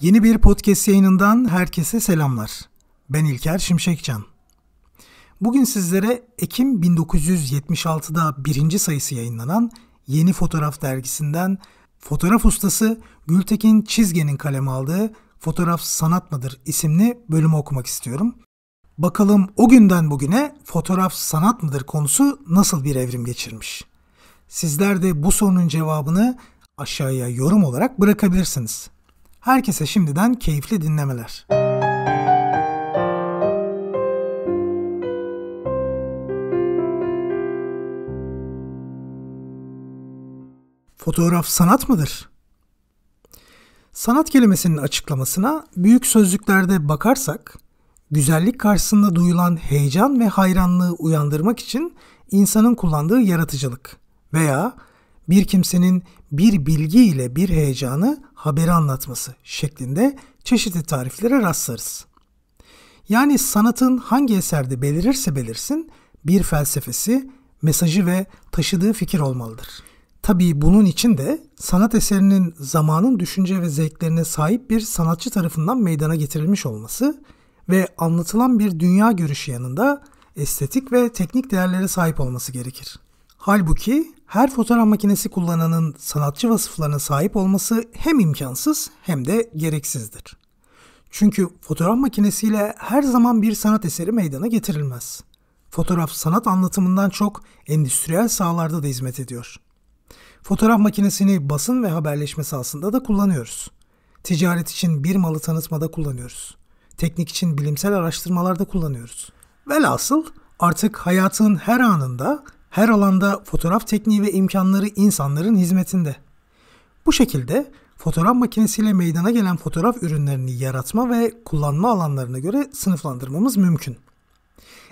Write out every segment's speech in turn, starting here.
Yeni bir podcast yayınından herkese selamlar. Ben İlker Şimşekcan. Bugün sizlere Ekim 1976'da birinci sayısı yayınlanan Yeni Fotoğraf dergisinden fotoğraf ustası Gültekin Çizge'nin kaleme aldığı Fotoğraf Sanat mıdır isimli bölümü okumak istiyorum. Bakalım o günden bugüne fotoğraf sanat mıdır konusu nasıl bir evrim geçirmiş? Sizler de bu sorunun cevabını aşağıya yorum olarak bırakabilirsiniz. Herkese şimdiden keyifli dinlemeler. Fotoğraf sanat mıdır? Sanat kelimesinin açıklamasına büyük sözlüklerde bakarsak, güzellik karşısında duyulan heyecan ve hayranlığı uyandırmak için insanın kullandığı yaratıcılık veya bir kimsenin bir bilgi ile bir heyecanı haberi anlatması şeklinde çeşitli tariflere rastlarız. Yani sanatın hangi eserde belirirse belirsin bir felsefesi, mesajı ve taşıdığı fikir olmalıdır. Tabii bunun için de sanat eserinin zamanın düşünce ve zevklerine sahip bir sanatçı tarafından meydana getirilmiş olması ve anlatılan bir dünya görüşü yanında estetik ve teknik değerlere sahip olması gerekir. Halbuki her fotoğraf makinesi kullananın sanatçı vasıflarına sahip olması hem imkansız hem de gereksizdir. Çünkü fotoğraf makinesiyle her zaman bir sanat eseri meydana getirilmez. Fotoğraf sanat anlatımından çok endüstriyel sahalarda da hizmet ediyor. Fotoğraf makinesini basın ve haberleşme sahasında da kullanıyoruz. Ticaret için bir malı tanıtmada kullanıyoruz. Teknik için bilimsel araştırmalarda kullanıyoruz. Velhasıl artık hayatın her anında her alanda fotoğraf tekniği ve imkanları insanların hizmetinde. Bu şekilde fotoğraf makinesiyle meydana gelen fotoğraf ürünlerini yaratma ve kullanma alanlarına göre sınıflandırmamız mümkün.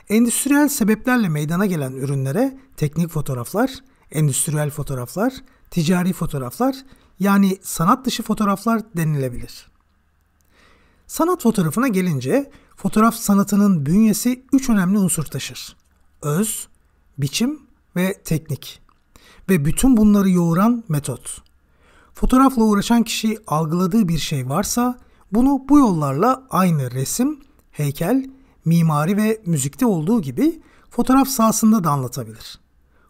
Endüstriyel sebeplerle meydana gelen ürünlere teknik fotoğraflar, endüstriyel fotoğraflar, ticari fotoğraflar yani sanat dışı fotoğraflar denilebilir. Sanat fotoğrafına gelince fotoğraf sanatının bünyesi üç önemli unsur taşır. Öz, biçim ve teknik ve bütün bunları yoğuran metot. Fotoğrafla uğraşan kişi algıladığı bir şey varsa bunu bu yollarla aynı resim, heykel, mimari ve müzikte olduğu gibi fotoğraf sahasında da anlatabilir.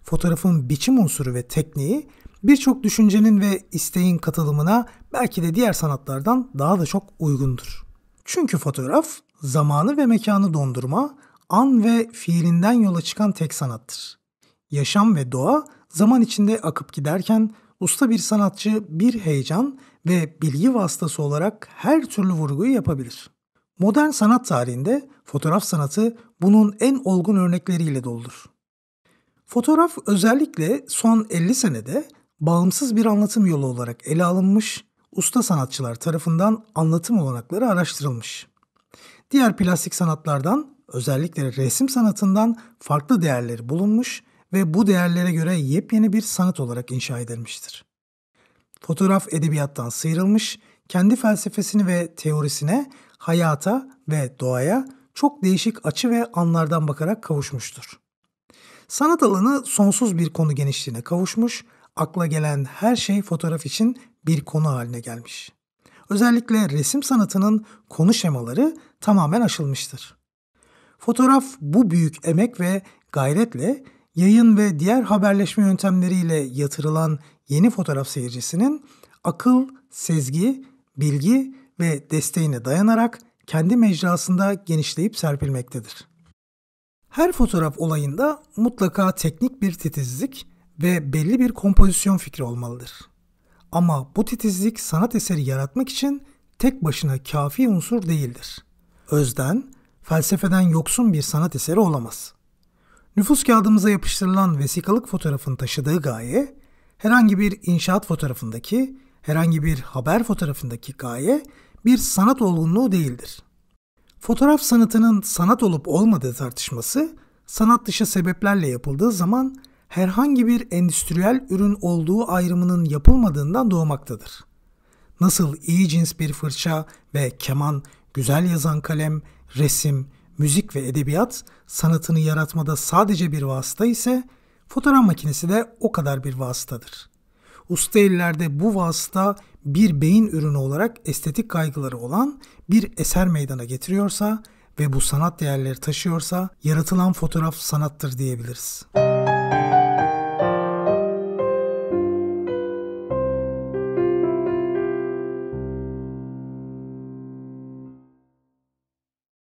Fotoğrafın biçim unsuru ve tekniği birçok düşüncenin ve isteğin katılımına belki de diğer sanatlardan daha da çok uygundur. Çünkü fotoğraf zamanı ve mekanı dondurma, an ve fiilinden yola çıkan tek sanattır yaşam ve doğa zaman içinde akıp giderken usta bir sanatçı bir heyecan ve bilgi vasıtası olarak her türlü vurguyu yapabilir. Modern sanat tarihinde fotoğraf sanatı bunun en olgun örnekleriyle doldur. Fotoğraf özellikle son 50 senede bağımsız bir anlatım yolu olarak ele alınmış, usta sanatçılar tarafından anlatım olanakları araştırılmış. Diğer plastik sanatlardan, özellikle resim sanatından farklı değerleri bulunmuş ve bu değerlere göre yepyeni bir sanat olarak inşa edilmiştir. Fotoğraf edebiyattan sıyrılmış, kendi felsefesini ve teorisine, hayata ve doğaya çok değişik açı ve anlardan bakarak kavuşmuştur. Sanat alanı sonsuz bir konu genişliğine kavuşmuş, akla gelen her şey fotoğraf için bir konu haline gelmiş. Özellikle resim sanatının konu şemaları tamamen aşılmıştır. Fotoğraf bu büyük emek ve gayretle yayın ve diğer haberleşme yöntemleriyle yatırılan yeni fotoğraf seyircisinin akıl, sezgi, bilgi ve desteğine dayanarak kendi mecrasında genişleyip serpilmektedir. Her fotoğraf olayında mutlaka teknik bir titizlik ve belli bir kompozisyon fikri olmalıdır. Ama bu titizlik sanat eseri yaratmak için tek başına kafi unsur değildir. Özden, felsefeden yoksun bir sanat eseri olamaz. Nüfus kağıdımıza yapıştırılan vesikalık fotoğrafın taşıdığı gaye, herhangi bir inşaat fotoğrafındaki, herhangi bir haber fotoğrafındaki gaye bir sanat olgunluğu değildir. Fotoğraf sanatının sanat olup olmadığı tartışması, sanat dışı sebeplerle yapıldığı zaman herhangi bir endüstriyel ürün olduğu ayrımının yapılmadığından doğmaktadır. Nasıl iyi cins bir fırça ve keman, güzel yazan kalem, resim, müzik ve edebiyat sanatını yaratmada sadece bir vasıta ise fotoğraf makinesi de o kadar bir vasıtadır. Usta ellerde bu vasıta bir beyin ürünü olarak estetik kaygıları olan bir eser meydana getiriyorsa ve bu sanat değerleri taşıyorsa yaratılan fotoğraf sanattır diyebiliriz. Müzik